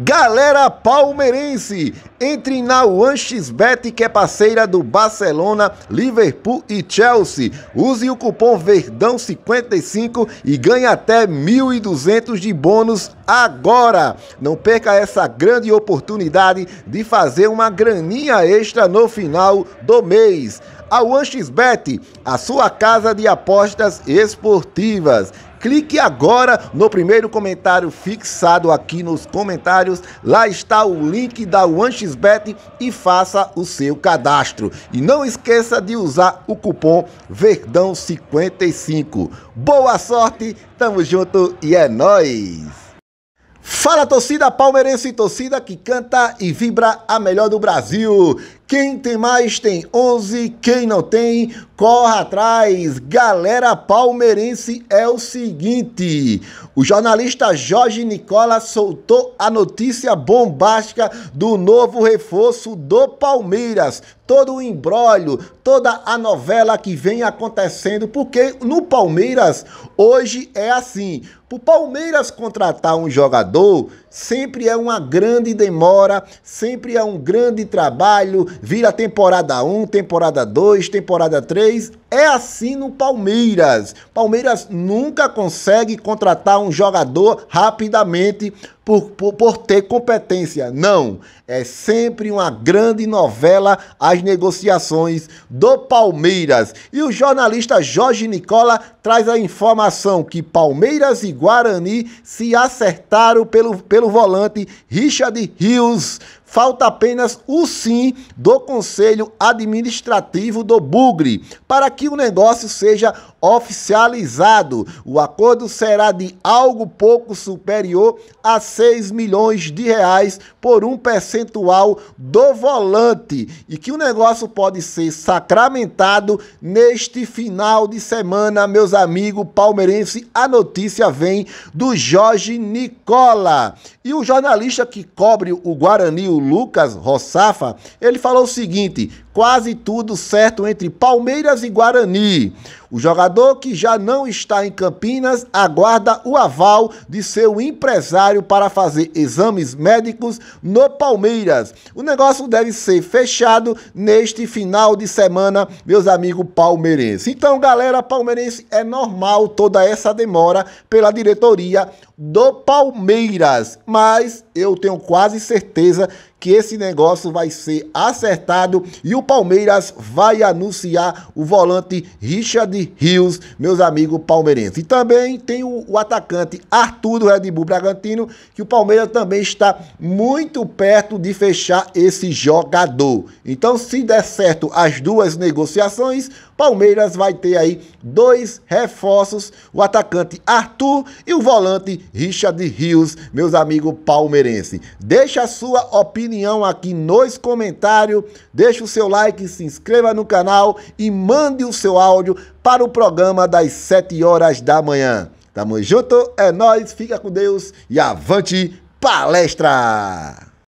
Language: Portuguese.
Galera palmeirense, entre na OneXBet que é parceira do Barcelona, Liverpool e Chelsea. Use o cupom VERDÃO55 e ganhe até 1.200 de bônus agora. Não perca essa grande oportunidade de fazer uma graninha extra no final do mês. A OneXBet, a sua casa de apostas esportivas. Clique agora no primeiro comentário fixado aqui nos comentários. Lá está o link da OneXBet e faça o seu cadastro. E não esqueça de usar o cupom VERDÃO55. Boa sorte, tamo junto e é nóis! Fala torcida palmeirense, torcida que canta e vibra a melhor do Brasil. Quem tem mais tem 11, quem não tem, corre atrás. Galera palmeirense, é o seguinte: o jornalista Jorge Nicola soltou a notícia bombástica do novo reforço do Palmeiras todo o embrólio, toda a novela que vem acontecendo, porque no Palmeiras hoje é assim. Para Palmeiras contratar um jogador, sempre é uma grande demora, sempre é um grande trabalho, vira temporada 1, temporada 2, temporada 3 é assim no Palmeiras. Palmeiras nunca consegue contratar um jogador rapidamente por, por, por, ter competência. Não. É sempre uma grande novela as negociações do Palmeiras. E o jornalista Jorge Nicola traz a informação que Palmeiras e Guarani se acertaram pelo, pelo volante Richard Rios. Falta apenas o sim do Conselho Administrativo do Bugre para que o negócio seja oficializado. O acordo será de algo pouco superior a 6 milhões de reais por um percentual do volante e que o negócio pode ser sacramentado neste final de semana, meus amigo palmeirense, a notícia vem do Jorge Nicola. E o jornalista que cobre o Guarani, o Lucas Roçafa, ele falou o seguinte: quase tudo certo entre Palmeiras e Guarani. O jogador que já não está em Campinas aguarda o aval de seu empresário para fazer exames médicos no Palmeiras. O negócio deve ser fechado neste final de semana, meus amigos palmeirenses. Então, galera palmeirense, é normal toda essa demora pela diretoria do Palmeiras, mas eu tenho quase certeza que esse negócio vai ser acertado e o Palmeiras vai anunciar o volante Richard Rios, meus amigos palmeirenses. E também tem o, o atacante Arthur do Red Bull Bragantino, que o Palmeiras também está muito perto de fechar esse jogador. Então, se der certo as duas negociações, Palmeiras vai ter aí dois reforços, o atacante Arthur e o volante Richard Rios, meus amigos palmeirenses. Deixa a sua opinião opinião aqui nos comentários. Deixe o seu like, se inscreva no canal e mande o seu áudio para o programa das 7 horas da manhã. Tamo junto, é nós, fica com Deus e avante palestra!